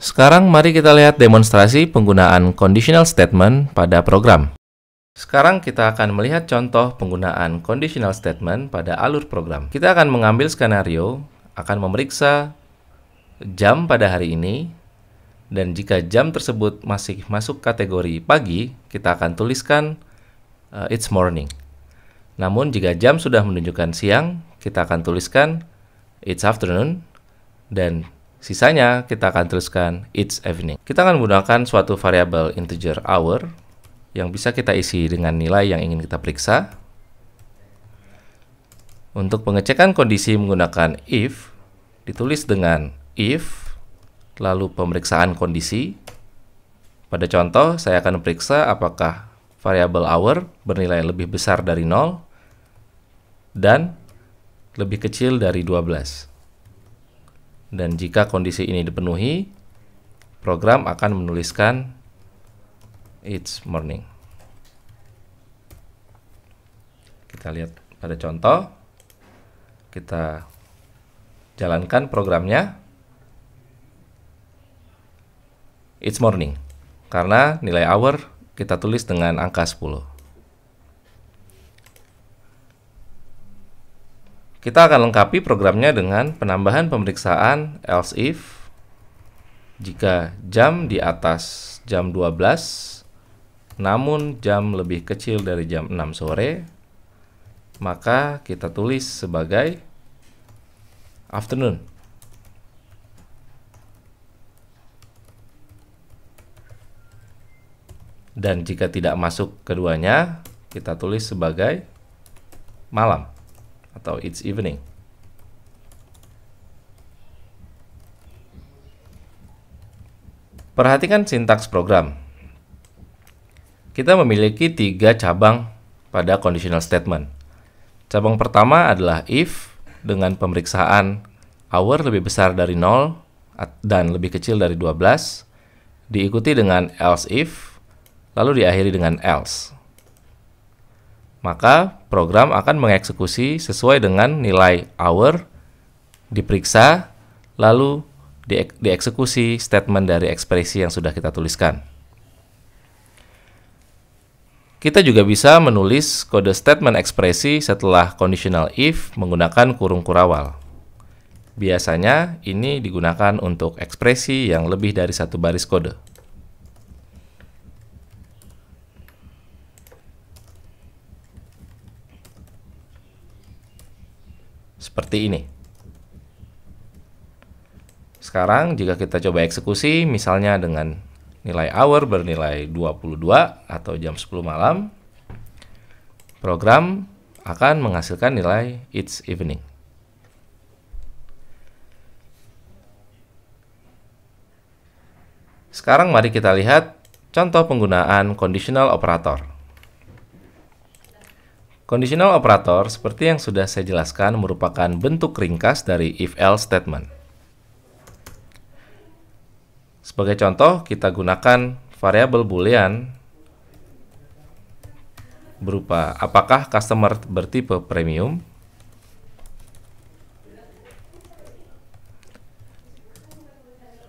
Sekarang mari kita lihat demonstrasi penggunaan conditional statement pada program. Sekarang kita akan melihat contoh penggunaan conditional statement pada alur program. Kita akan mengambil skenario, akan memeriksa jam pada hari ini, dan jika jam tersebut masih masuk kategori pagi, kita akan tuliskan uh, it's morning. Namun jika jam sudah menunjukkan siang, kita akan tuliskan it's afternoon, dan Sisanya kita akan tuliskan each evening. Kita akan menggunakan suatu variabel integer hour yang bisa kita isi dengan nilai yang ingin kita periksa. Untuk pengecekan kondisi menggunakan if, ditulis dengan if, lalu pemeriksaan kondisi. Pada contoh, saya akan periksa apakah variabel hour bernilai lebih besar dari 0 dan lebih kecil dari 12. Dan jika kondisi ini dipenuhi, program akan menuliskan it's morning. Kita lihat pada contoh. Kita jalankan programnya. It's morning. Karena nilai hour kita tulis dengan angka 10. Kita akan lengkapi programnya dengan penambahan pemeriksaan else if jika jam di atas jam 12 namun jam lebih kecil dari jam 6 sore maka kita tulis sebagai afternoon. Dan jika tidak masuk keduanya, kita tulis sebagai malam atau it's evening. Perhatikan sintaks program. Kita memiliki tiga cabang pada conditional statement. Cabang pertama adalah if dengan pemeriksaan hour lebih besar dari 0 dan lebih kecil dari 12, diikuti dengan else if, lalu diakhiri dengan else. Maka program akan mengeksekusi sesuai dengan nilai hour diperiksa lalu dieksekusi statement dari ekspresi yang sudah kita tuliskan. Kita juga bisa menulis kode statement ekspresi setelah conditional if menggunakan kurung kurawal. Biasanya ini digunakan untuk ekspresi yang lebih dari satu baris kode. seperti ini. Sekarang jika kita coba eksekusi misalnya dengan nilai hour bernilai 22 atau jam 10 malam, program akan menghasilkan nilai it's evening. Sekarang mari kita lihat contoh penggunaan conditional operator. Conditional operator, seperti yang sudah saya jelaskan, merupakan bentuk ringkas dari if-else statement. Sebagai contoh, kita gunakan variabel boolean berupa apakah customer bertipe premium,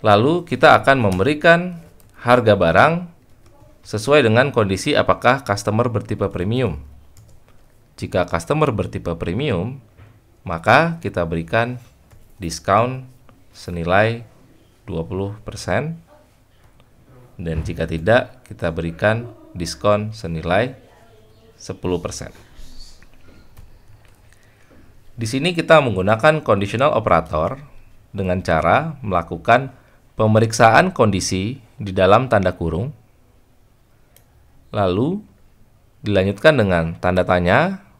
Lalu kita akan memberikan harga barang sesuai dengan kondisi apakah customer bertipe premium. Jika customer bertipe premium, maka kita berikan diskon senilai 20%. Dan jika tidak, kita berikan diskon senilai 10%. Di sini kita menggunakan conditional operator dengan cara melakukan pemeriksaan kondisi di dalam tanda kurung. Lalu dilanjutkan dengan tanda tanya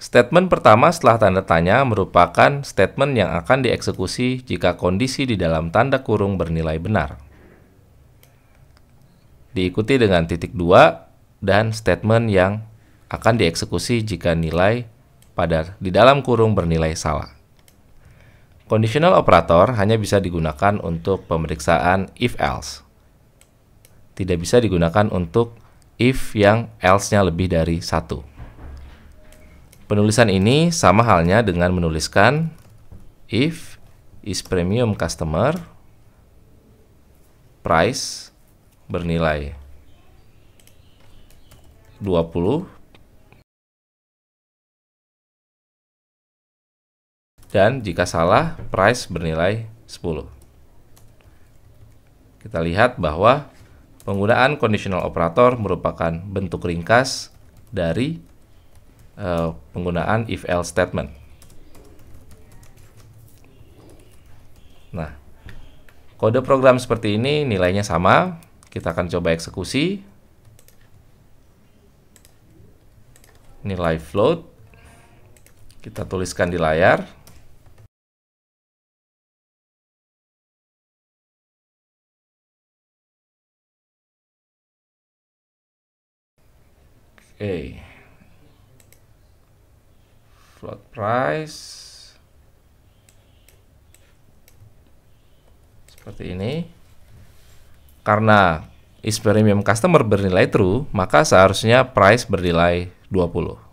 Statement pertama setelah tanda tanya merupakan statement yang akan dieksekusi jika kondisi di dalam tanda kurung bernilai benar. Diikuti dengan titik 2 dan statement yang akan dieksekusi jika nilai pada di dalam kurung bernilai salah. Conditional operator hanya bisa digunakan untuk pemeriksaan if else. Tidak bisa digunakan untuk if yang else-nya lebih dari satu. Penulisan ini sama halnya dengan menuliskan if is premium customer price bernilai 20 dan jika salah price bernilai 10. Kita lihat bahwa penggunaan conditional operator merupakan bentuk ringkas dari Eh, penggunaan if else statement. Nah, kode program seperti ini nilainya sama. Kita akan coba eksekusi. Nilai float. Kita tuliskan di layar. Oke. Okay float price seperti ini karena is premium customer bernilai true maka seharusnya price bernilai 20